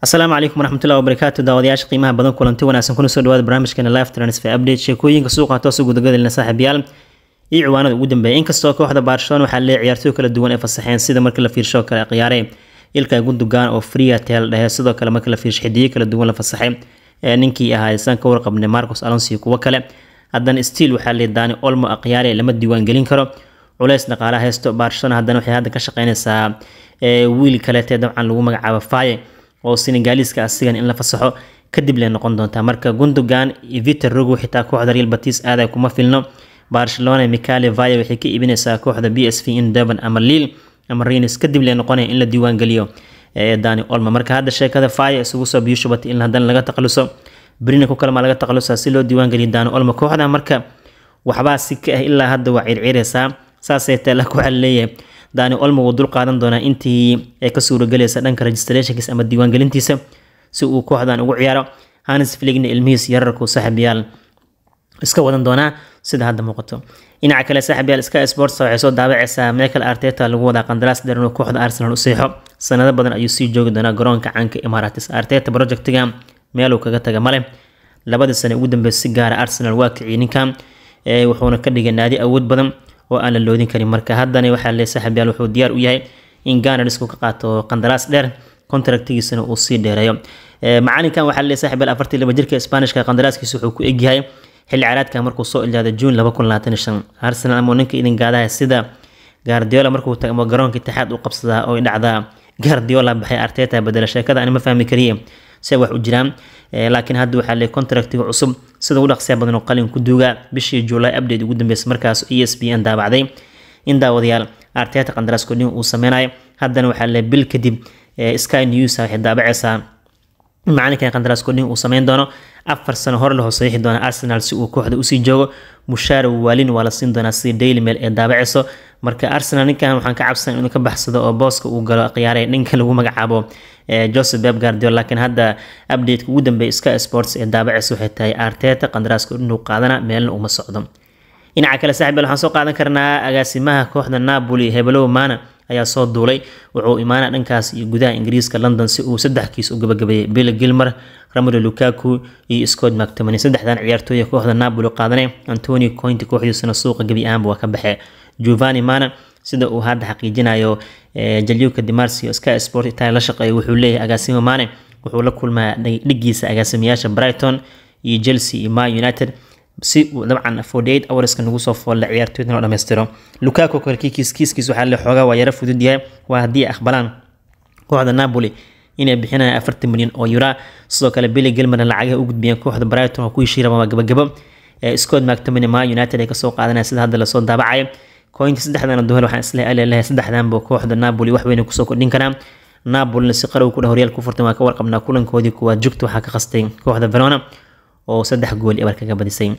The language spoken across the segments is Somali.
asalaamu calaykum waraxmatullahi wabarakaatu daawadayaasha qiimaha badan kulanti wanaagsan kuna soo dhawaada barnaamijkeena live transfer update sheekooyinka suuqa toosa gudagadalina saaxiibayaal iyo ciwaanada ugu dambeeya inkastoo kooxda barcelona waxaa leeya ciyaartooy kala duwan ee fasaxeen sida markii la fiirsho kale ciyaaree ilka gundogan oo freeatel dhehe sidoo kale markii la fiirsho xidiyo kala duwan la fasaxay ee ninkii ahaa isaan ka warqabnay marcos alonso iyo kuwo kale haddana stiil waxaa leeya daani olmo akhyaare lama diiwaan karo culays dhaqaalaha heesto barcelona haddana waxay hadda ka shaqeynaysaa wiil kaleete dabcan lagu magacaabo faye oo senegaaliska asigan in la fasaxo kadib lay noqon doontaa marka gundogan iyo vitor rogo xitaa kooxda real batis aada kuma filno barcelona mikale vaya waxay ka iibinaysaa kooxda b s v in durban ama liil ama renis kadib lay noqonaya in la diiwaangeliyo dani olma marka hadda sheekada faya isugu soo biyo shubatay in haddana laga takhaluso berina ku kalmaa laga takhalusaa si loo diiwaangeliyo dani olma kooxda marka waxbaa si ka ah ilaa hadda waa circiraysaa saasay tae lakuxal dani olmo dul qaadan doonaa intii ee ka suuragelaysa dhanka registrationkiisa ama diiwaangelintiisa si uu kooxdan ugu ciyaaro hanis fligna ilmihiis yararku saaxiibyaal iska wadan doonaa sida hadda muuqato dhinaca kale saaxiibyaal sky sports waxay soo daabacaysaa michael arteta lagu wadaa qandaraas dheer inuu kooxda arsenal u seexo sanado badan ayuu sii joogi doonaa garoonka caanka imaratis arteta projectiga meeluu kaga taga male labadii sane ugu dambeysay si gaara arsenal waa kiciyay ninkan wuxuuna ka dhigay naadi awood badan oo aan la loodin karin marka haddana waxaa le saaxiibyaal wuxuu diyaar u yahay in ganardisku ka qaato qandaraas dheer contractigiisana uu sii dheereeyo macalinkan waxaa le saaxiibyaal afartii laba jirka sbaanishka qandaraaskiisa wuxuu ku egyahay xilli caraadka markuu soo iljaado juun laba kun labaatan shan arsenal ama ninka idin gaadaha sida gaardiola markuu tagmo garoonka itixaad u qabsadaa oo dhacdaa gaardiola baxay arteta bedela sheekada ani ma fahmi kariye se wax u jiraan eh, laakiin hadda waxaa le contractiga cusub sida ugu dhaqsiya badan oo qalin ku duuga bishii july update ugu dambeysa markaas e s b n daabacday in daawadayaal arteta qandaraaskoodhin uu sameynayo haddana waxaa le bil kadib eh, sky news waxay daabacaysaa macalinkan qandaraas kordhin uu sameyn doono afar sano hore lahoo saxiixi doona arsenal si uu kooxda usii joogo mushaar waalin waa la siin doonaa sida daily mail ee daabaceyso marka arsenal ninkan waxaan ka cabsan inuu ka baxsado oo booska uu galo khiyaare ninka lagu magacaabo eh, joseph beb guardiol laakiin hadda updateka ugu dambeeya sky sports ee daabaceysa waxay tahay arteta qandaraaska inuu qaadana meelna uma socdo dhinaca kale saaxiib waxaan soo qaadan karnaa agaasimaha kooxda napoli hebelow maana ayaa soo duulay wuxuu imaana dhankaas iyo gudaha ingiriiska london si uu saddex kiis u gabagabeeyey bill gilmer ramiro lukaku iyo scott mactomani saddexdan ciyaartooya kooxda napoli qaadanay antoni cointi kooxdiisana suuqa gebi ahaanba waa ka baxee juvani mana sida uu hadda xaqiijinayo jalyuka dimarsio sky sport italia la shaqeeya wuxuu leeyahay agaasimo maane wuxuu la kulmaa dhigiisa agaasimayaasha brighton iyo chelsea iyo ma united si uu dabcan forty hourska nagu soo foolla ciyaartoydan loo dhammaystiro lukaku kale kiiskiis waxaa le xoogaa waa yaro fudud waa haddii ay aqbalaan kooxda napoli inay bixinayaan afartan milyan oo yuraa sidoo kale billy gelmarna lacagaha u gudbiyeen kooxda brighton oo ku heshii rabaan waa scott mactomin maa united ay kasoo qaadanaya sida hadda lasoo daabacaya koynta saddexdan duhel waxaan islehay saddexdanba kooxda napoli wax weyna kusoo kordhin karaan napolina si qarow kudha horyaalka ku furtan waa ka warqabnaa kulankoodii kuwaad jogta waxaa ka qastay kooxda verona oo saddex gool ebar kaga badisay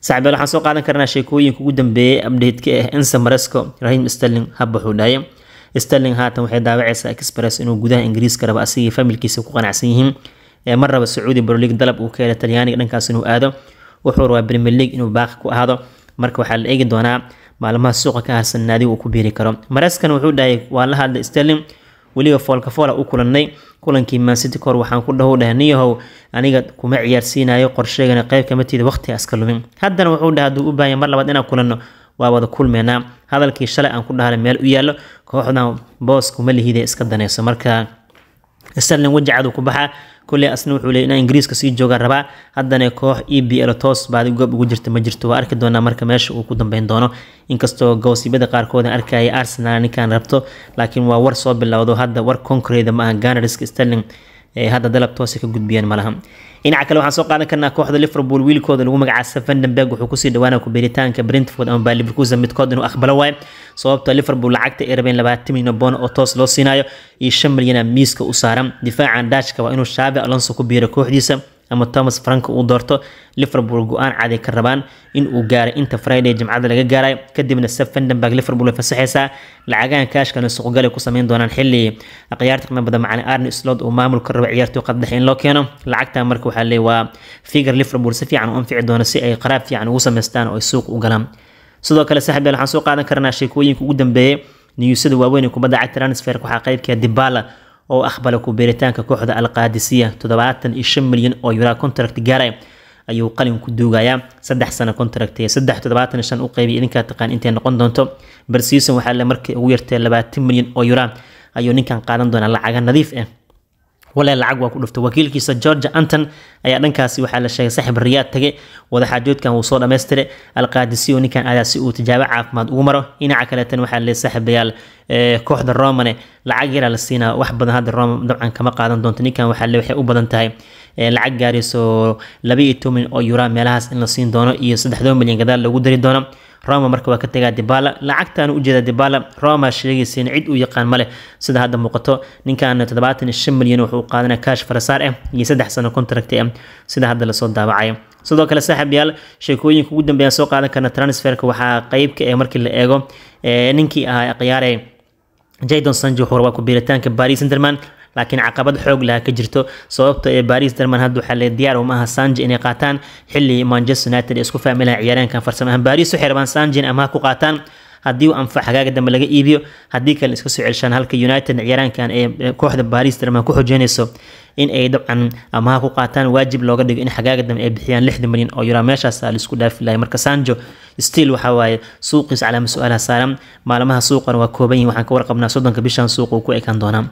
saaxiibayaal waxaan soo qaadan karnaa sheekooyinka ugu dambeeyay update-ka ah ensa maresco rahiim sterling habba dhahay sterling haatan waxay daawacaysaa express inuu gudaha ingiriiska rabo asigii familkiisa ku qanacsan yihiin ee mar raba sacuudi brolig dalab uu ka helay talyaaniga dhankaas inuu aado wuxuu rabaa premier league inuu baaqi ku ahaado marka waxaa la eegi doonaa maalmaha suuqa ka harsan uu ku biiri karo mareskan wuxuu dhahay waa la hadlay sterling weliba foolkafoola u kulannay kulankii maansiti kahor waxaan ku dhahu dhaha niyahow aniga kuma ciyaarsiinayo qorsheygana qayb kama tiida waqti aska lumin haddana wuxuu dhaha hadduu u baahanya mar labaad inaan kulanno waa wada kulmeynaa hadalkii shalay aan ku dhahala meel u yaallo kooxdan boos kuma lihide iska daneyso marka sterlin wejacadu ku baxaa kulley asna wuxuu leey inaa ingiriiska sii joogaa rabaa haddana koox e b l toos baadi goob ugu jirta ma jirto waa arki doonaa marka meesha uu ku dambeyn doono inkastoo gowsibada qaarkood aan arkaya arsenal ninkan rabto laakiin waa war soo bilowdo hadda war concrete ma aha ganarska sterling ee eh, hadda dalab toosa ka gudbiyeen malaha dhinaca kale waxaan soo qaadan karnaa kooxda liverpool wiilkooda lagu magacaasa vandenberg wuxuu kusii dhawaana ku beeritaanka brentford ama baa liverkuusa midkood inuu aqbalo waayo sababtoo liverpool lacagta ay rabeen labaatan milyan boon oo toos loo siinayo iyo shan milyana miiska u saaran difaacan daashka waa inuu shaabi alonso ku biiro kooxdiisa ama thomas frank uu doorto liverpool go-aan caday ka rabaan in uu gaaray inta friday jimcada laga gaaray kadibna se vandenberg liverpool way fasaxaysaa lacagahan kaashkana suuqgalay ku sameyn doonaan xili khiyaarta qiimo badan macalin arne slot uu maamul ka rabo ciyaartoy qad in loo keeno lacagta marka waxaa leey waa figure liverpool si fiican u anfici doono si ay qaraab fiican ugu samaystaan oo ay suuq u galaan sidoo kale saaxib waxaan soo qaadan karnaa sheekooyinka ugu dambeeyay niyuusada waaweyn ee kubadda cagta transfer waxaa qeybkeeda dibala oo aqbala ku kooxda alqaadisiya toddobaatan iyo shan milyan oo yuraa contract gaaraya ayuu qalin ku duugayaa saddex sano contract saddex toddobaatan shan u qeybiy idinkaa taqaan intay noqon doonto barsiisan waxaa le markii ugu yartee labaatan milyan oo yuraa ayuu ninkan qaadan doonaa lacaga nadiif ah walaal lacag waa ku dhuftay wakiilkiisa georgia anton ayaa dhankaasi waxaa la sheegay saaxiib riyaad tage wadaxaajoodkan wuu soo dhammaystire alqaadisiyo ninkan aadaa si uu tijaabo caafimaad ugu maro dhinaca kaleetan waxaa le saaxiibayaal eh, kooxda romane lacag yaraa la siinaa wax badan hadda roma dabcan kama qaadan doonto ninkan waxaa le waxay u badan tahay eh, lacag gaarayso laba iyo toban oo yuraa meelahaas in la siin doono iyo saddexdoon milyan gadaal lagu dari doono roma marka waa ka tegaa dibala lacagtaan ujeeda dibala roma sheegaysa cid uu yaqaan male sida hadda muuqato ninkan toddobaatan shan milyan wuxuu qaadanaa kaash farasaar ah iyo saddex sano contract ah sida hadda lasoo daawacaya sidoo kale saaxiib sheekooyinka ugu dambeeyaan soo qaadan karna transferka waxaa qeybka ee eh markii la eego eh, ninkii ahaa ah, khiyaare jadon sanji wuxuu rabaa ku biiritaanka baris interman laakiin caqabad xoog laha ka jirto sababta ee baris darman hadda waxaa diyaar uma aha inay qaataan xili manchester united isku fahmi lahan ciyaaryaankan farsamo ahaan baris waxay rabaan sanji in amaha ku qaataan haddii uu anfac xagaaga dambe laga iibiyo haddii kale iska soo celshaan halka united ciyaaraankan ee kooxda baris darman ku xojeynayso in ay dabcan amaha ku qaataan waajib looga dhigo in xagaaga dambe ay bixiyaan lixdan milyan oo yura meeshaasa laisku dhaafi lahay marka sanjo stiil waxa waaye suuqiis calaama su-aalaha saaran maalmaha suuqan waa kooban yihin waxaan ka warqabnaa soddonka bishan suuquu ku ekaan doonaa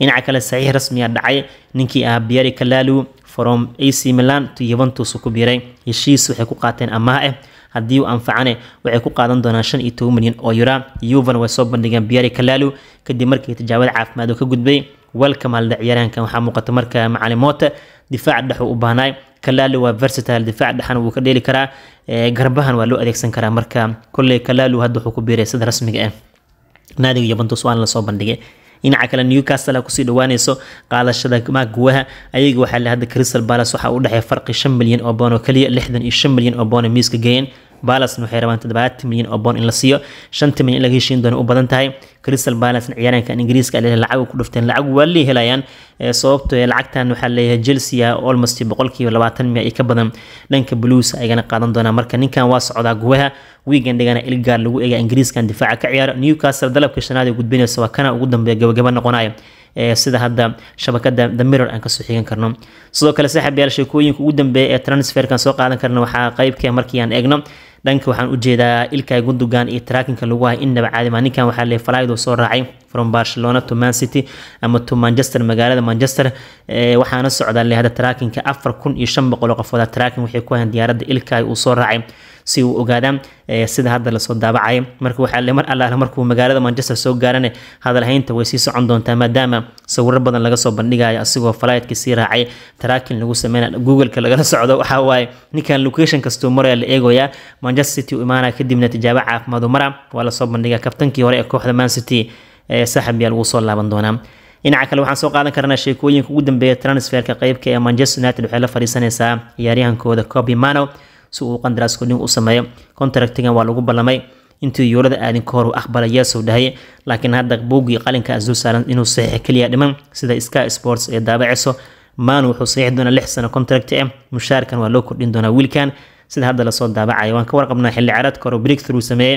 dhinaca kale saxiix rasmiya dhacay ninkii ahaa biyari kalalu from ac milan to yuventus ku biiray heshiis waxay ku qaateen amaah ah haddii uu anfacane waxay ku qaadan doonaan shan iyo toban milyan oo yura yuvan way soo bandhigeen biyari kalalu kadib markii tijaabada caafimaad oo ka gudbay walka ciyaaraankan waxaa muuqata marka macalin moota difaac dhexuu u baahnaay kalaalu waa versatile difaac dhexan wuu ka dheeli karaa eh, garbahan waa loo adeegsan karaa marka kolley kalaalu hadda wuxuu ku biiray sida rasmiga ah eh. naadiga yuventus waana lasoo bandhigay dhinaca kale newcastle kusii dhawaaneyso qaadashada maguwaha ayaga waxaa le hadda crystal balas waxaa u dhexeeya farqi shan milyan oo boon oo keliya lixdan iyo shan milyan oo boon miiska geeyeen balacna waxay rabaan toddobaatan milyan oo boon in la siiyo shanta milyan in laga heshiin doono u badan tahay crystal balacna ciyaaraankan ingiriiska ale lacaga ku dhufteen lacag waa la helayaan sababtoo lacagtan waxaa leeyahay chelsea ah, almost boqolkiiba labaatan miya iyo ka badan dhanka blues ayagana qaadan doonaa marka ninkan waa socdaa guwaha wiigan dhigana ilgaar lagu eega ingiriiskan difaaca ka ciyaaro newcastle dalabka shanaad ee gudbinaysa waa kana ugu dambeeya gabagaba noqonaya sida hadda shabakada the mirror aan kasoo xigan karno sidoo kale saaxiibayaal sheekooyinka ugu dambeeya ee transferkan soo qaadan karna waxaa qeybkee markii aan eegno dhanka waxaan ujeedaa ilkay gundugan iyo taraakinka lagu hay innaba caadima ninkan waxaa le falaido soo raacay from barcelona to man city ama to manchester magaalada manchester eh, waxaana socdaa lehada taraakinka afar kun iyo shan boqol oo qofooda taraakin waxay ku hayan diyaaradda ilkaay uu soo raacay si uu ogaadaan eh, sida hadda lasoo daabacaya marka waxaa mar allaale markuu magaalada manchester soo gaarane hadalhaynta way sii socon doontaa maadaama sawiro badan laga soo bandhigayo asigoo falaytka sii raacay taraakin lagu sameynay googleka lagala socdo waxaa waaye ninkan location kastuu maraya la eegoyaa manchester city u imaanaya kadibna tijaabo caafimaad u mara waa lasoo bandhigaa kabtankii hore ee kooxda man city saaxib yaa lagu soo laaban doonaa dhinaca kale waxaan soo qaadan karnaa sheekooyinka ugu dambeeya transferka qeybka ee manchester united waxay la fadhiisanaysaa ciyaaryahankooda coby mano si uu qandaraaskoodhin u sameeyo contractigan waa lagu ballamay intii yoolada aadin ka hor u aqbalaya soo dhahay laakiin hadda buuggii qalinka asdul saaran inuu saxiix keliya dhiman sida sky sports ee daabacayso maan wuxuu saxiix doonaa lix sano contract ah mushaarkan waa loo kordhin doonaa wiilkan sida hadda lasoo daabacayo waan ka warqabnaa xilli caraadka hore breakthrough sameeye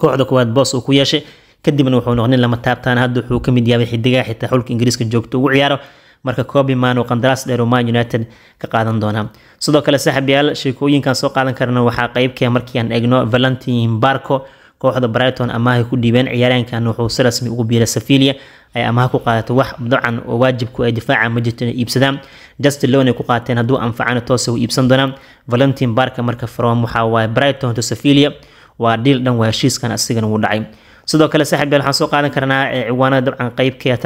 kooxda kuwaad boos uu ku yeeshay kadibna wuxuu noqnin lama taabtaan hadda wuxuu ka mid yaabay xidigaa xitaa xulka ingiriiska joogta ugu ciyaaro marka kobi man qandaraas dheer oo man united ka qaadan doona sidoo kale saaxiibayaal sheekooyinkan soo qaadan karna waxaa qaybkee ah markii aan eegno valentin barco kooxda brighton amaha ku dhiibeen ciyaaryaankan wuxuu si rasmi ugu biiray safilia ay amaha ku qaadatay wax dabcan oo waajibku ay difaaca ma inay iibsadaan justin lone ay ku qaateen hadduu anfacana toose u iibsan doonaan valentin barka marka faroom waxaa waaye brighton to safilia waa dhiil dhan waa heshiiskan asigana wuu dhacay sidoo kale saaxiibyaal waxaan soo qaadan karnaa ciwaanada dabcan qeybkee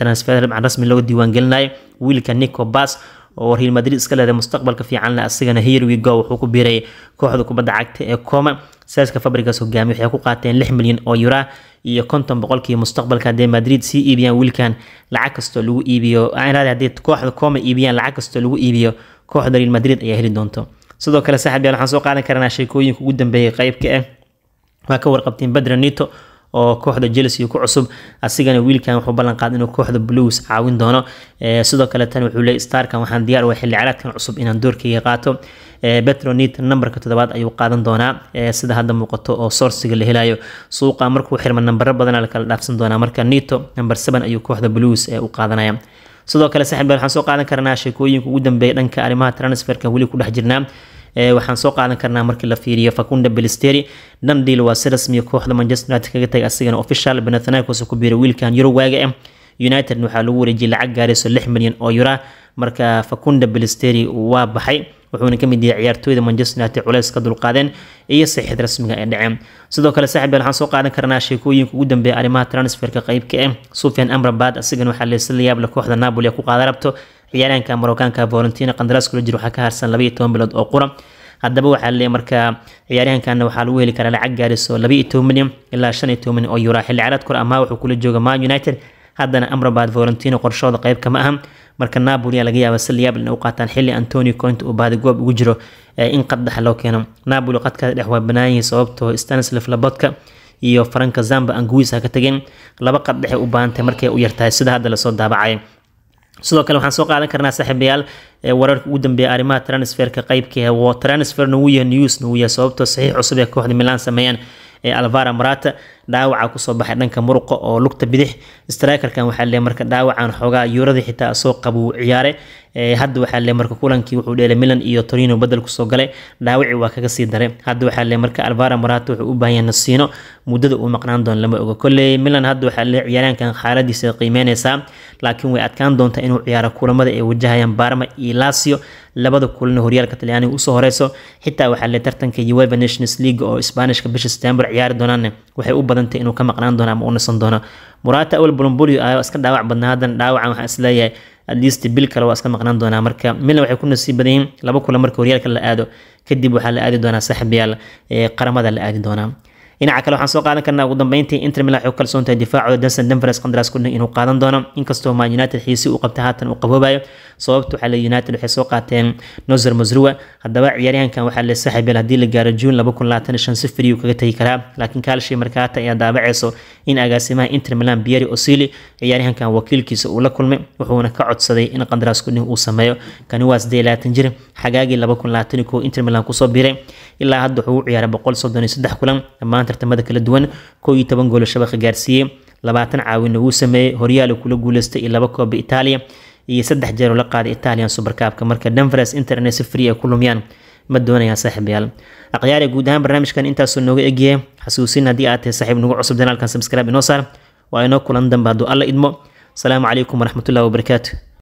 transfer dabcan rasmi loo diiwaangelinayo wiilka nico bas oo real madrid iska leeday mustaqbalka fiicanle asigana herwigo wuxuu ku biiray kooxda kubadda cagta ee coma seeska fabrigas hogaami waxay ku qaateen lix milyan oo yura iyo konton boqolkiiba mustaqbalka haddee madrid sii iibiyaan wiilkan lacag kastoo lagu iibiyo raadi kooxda coma iibiyaan lacag kastoo lagu iibiyo kooxda real madrid ayaa heli doonto sidoo kale saaxiibyaal waxaan soo qaadan karnaa sheekooyinka ugu dambeeyay qeybka ah eh, waa ka warqabteen badra nito oo kooxda chelsea ku cusub asigana wiilkan wuxuu ballan qaaday inuu kooxda blues caawin doono eh, sidoo kale tan wuxuu leeyahay starkan waxaan diyaar u xilli ciyaareedkan cusub inaan doorkayga qaato eh, petronit nambarka toddobaad ayuu qaadan doonaa eh, sida hadda muuqato oo sourciga la helayo suuqa markuu xirma nambaro badana la dhaafsan doonaa marka nito nambar seven ayuu kooxda blues u qaadanaya sidoo kale saxib waxaan soo qaadan karnaa sheekooyinka ugu dambeeya dhanka arrimaha transferka weli ku dhex jirnaa waxaan soo qaadan karnaa markii la fiiriyo Facunda Belisteri Dundee waa si rasmi kooxda Manchester United kaga tagay asigana official Panathinaikos ku biiray wiilkan Eurowaaga ah United waxaa lagu wareejiyay lacag gaarayso 6 milyan oo euro marka Facunda Belisteri waa baxay wuxuuna ka mid yahay ciyaartooyda Manchester United culayska dulqaadeen iyo saxiixda rasmiga ee dhaceen sidoo kale saaxiib baan soo qaadan karnaa sheekooyinka ugu dambeeyay arrimaha transferka qaybka ah Sufyan Amrabat asigana waxaa la yaab la kooxda Napoli ku qaada rabto ciyaaraanka marookaanka valentina qandaras kula jiro waxaa ka harsan labaiyo toban bilood oo qura haddaba waxaa laleeyahy markaa ciyaaryahankan waxaa lagu heli karaa lacag gaadhiso labaiyo toban milyan ilaa shan iyo toban milyan oo yuraa xilli caraad kor amaa wuxuu kula jooga man united haddana amrabaad valentino qorshooda qayb kama aha marka napoli laga yaaba si layaab inay u qaataan xilli antonio conte uu baadigoob ugu jiro eh, in qaddaxa loo keeno napoli qadkaas dhex waa banaanyihi sababtoo stanislav labodka iyo faranka zamba anguis ka tageen laba qad u baahantay markay u yartahay sida hadda lasoo daabacay sidoo kale waxaan soo qaadan karnaa saaxiibayaal wararka ugu dambeeya arrimaha transferka qaybka ah waa transferna wuu yahay newsna wuu yahay sababta ah saxiix cusub ee kooxda milan sameeyaan ee alvara marata dhaawaca kusoo baxay dhanka muruqa oo lugta bidix strkerkan waxaa le marka dhaawacan xoogaa yuurada xitaa soo qabuu ciyaare hadda waxaa le marka kulankii wuxuu dheelay milan iyo torino badel kusoo galay dhaawaci waa kaga sii dare hadda waxaa le marka alvara marato wuxuu u baahan nasiino muddada uu maqnaan doono lama ogo kolley milan hadda waxaa le ciyaaraankan xaaladiisa qiimeyneysaa laakiin way adkaan doontaa inuu ciyaaro kulamada ay wajahayaan barma iyo lasio labada kulana horyaalka talyaaniga usoo horeyso xitaa waxaa le tartanka ueva nations league oo sbanishka bisha september ciyaari doonaan waxay u badantay inuu ka maqnaan doono ama u nisan doono murata awel bolombolio ayo iska dhaawac badnaa hadan dhaawacan waxaan isleeyahay at least bil kale waa iska maqnaan doonaa marka milan waxay ku nasiib badan yihiin laba kulan marka horyaalka la aado kadib waxaa la aadi doonaa saaxiibayaal qaramada la aadi doonaa dhinaca kale waxaan soo qaadan karnaa ugu dambeyntii inter milan waxay ku kalsoontahay difaacooda danson denveres qandaraas kuna inuu qaadan doono inkastoo man united xiisi uu qabta haatan uu qaboobayo sababta waxaa le united waxay soo qaateen nozer masruwa haddaba ciyaaryahankan waxaa le saaxiibeel haddii la gaaro juun laba kun labaatan shan si firiyu kaga tegi karaa laakiin kaalshii markaata ayaa daabaceyso in agaasimaha inter milan bieri osili ciyaaryahankan wakiilkiisa uu la kulmay wuxuuna ka codsaday in qandaraasku nin uu sameeyo kaniwas dee labaatan jir xagaagii laba kun labaatan iyo kow inter milan kusoo biiray ilaa hadda wuxuu u ciyaaray boqol soddon iyo saddex kulan dhammaan tartamada kala duwan kow iyo toban goola shabaqa gaarsiiyey labaatan caawina wuu sameeyey horyaalo kula guuleystay iyo laba kooba itaaliya iyo saddex jeer oo la qaaday italian subarkaabka marka denveres inter inay si free ay ku lumyaan ma doonayaan saaxiibayaal akhyaari guud ahaan barnaamijkan intaasuu nooga egyahay xasuusin haddii aad tahay saaxiib nagu cusub janaalkan subscribe inoo saar waa inoo kulan dambe hadduu alla idmo asalaamu calaykum waraxmatullahi wabarakaatu